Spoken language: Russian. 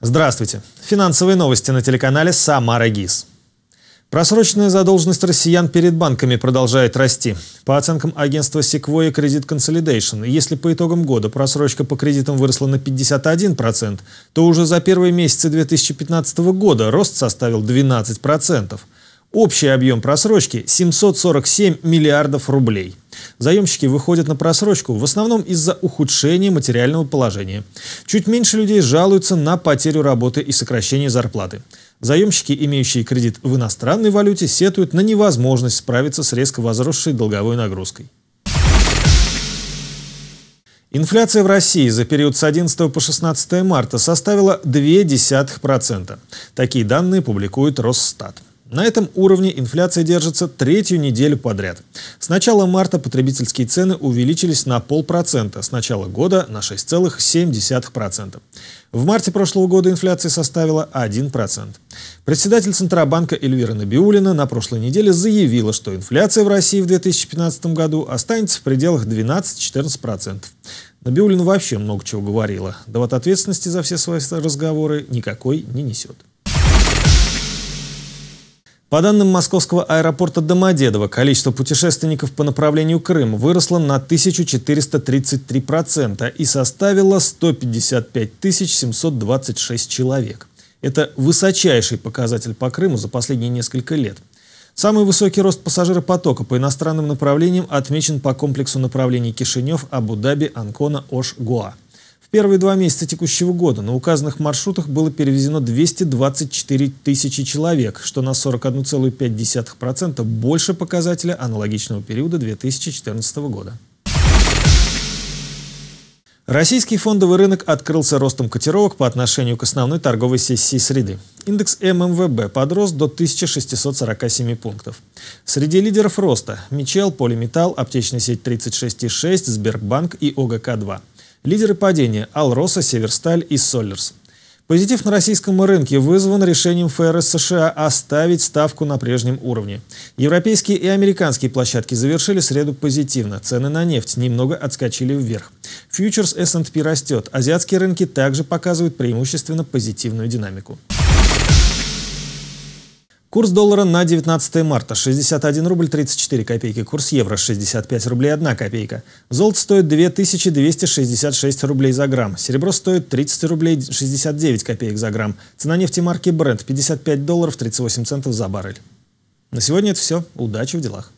Здравствуйте. Финансовые новости на телеканале «Самара ГИС». Просроченная задолженность россиян перед банками продолжает расти. По оценкам агентства Sequoia Credit Consolidation, если по итогам года просрочка по кредитам выросла на 51%, то уже за первые месяцы 2015 года рост составил 12%. Общий объем просрочки – 747 миллиардов рублей. Заемщики выходят на просрочку в основном из-за ухудшения материального положения. Чуть меньше людей жалуются на потерю работы и сокращение зарплаты. Заемщики, имеющие кредит в иностранной валюте, сетуют на невозможность справиться с резко возросшей долговой нагрузкой. Инфляция в России за период с 11 по 16 марта составила 0,2%. Такие данные публикует Росстат. На этом уровне инфляция держится третью неделю подряд. С начала марта потребительские цены увеличились на полпроцента, с начала года на 6,7%. В марте прошлого года инфляция составила 1%. Председатель Центробанка Эльвира Набиулина на прошлой неделе заявила, что инфляция в России в 2015 году останется в пределах 12-14%. Набиулина вообще много чего говорила, да вот ответственности за все свои разговоры никакой не несет. По данным московского аэропорта Домодедово, количество путешественников по направлению Крым выросло на 1433% и составило 155 726 человек. Это высочайший показатель по Крыму за последние несколько лет. Самый высокий рост пассажиропотока по иностранным направлениям отмечен по комплексу направлений Кишинев, Абу-Даби, Анкона, Ош, Гуа. В первые два месяца текущего года на указанных маршрутах было перевезено 224 тысячи человек, что на 41,5% больше показателя аналогичного периода 2014 года. Российский фондовый рынок открылся ростом котировок по отношению к основной торговой сессии среды. Индекс ММВБ подрос до 1647 пунктов. Среди лидеров роста – Мичел, Полиметал, аптечная сеть 36,6, Сбербанк и ОГК-2. Лидеры падения – Алроса, Северсталь и Солерс. Позитив на российском рынке вызван решением ФРС США оставить ставку на прежнем уровне. Европейские и американские площадки завершили среду позитивно, цены на нефть немного отскочили вверх. Фьючерс S&P растет, азиатские рынки также показывают преимущественно позитивную динамику. Курс доллара на 19 марта 61 рубль 34 копейки, курс евро 65 рублей 1 копейка. Золото стоит 2266 рублей за грамм, серебро стоит 30 рублей 69 копеек за грамм. Цена нефти марки Brent 55 долларов 38 центов за баррель. На сегодня это все. Удачи в делах.